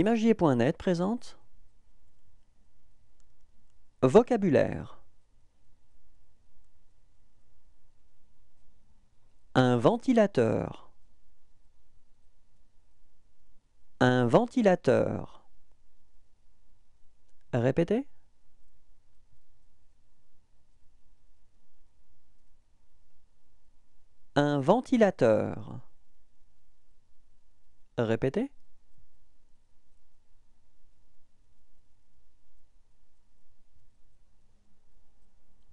Imagier.net présente Vocabulaire Un ventilateur Un ventilateur Répétez Un ventilateur Répétez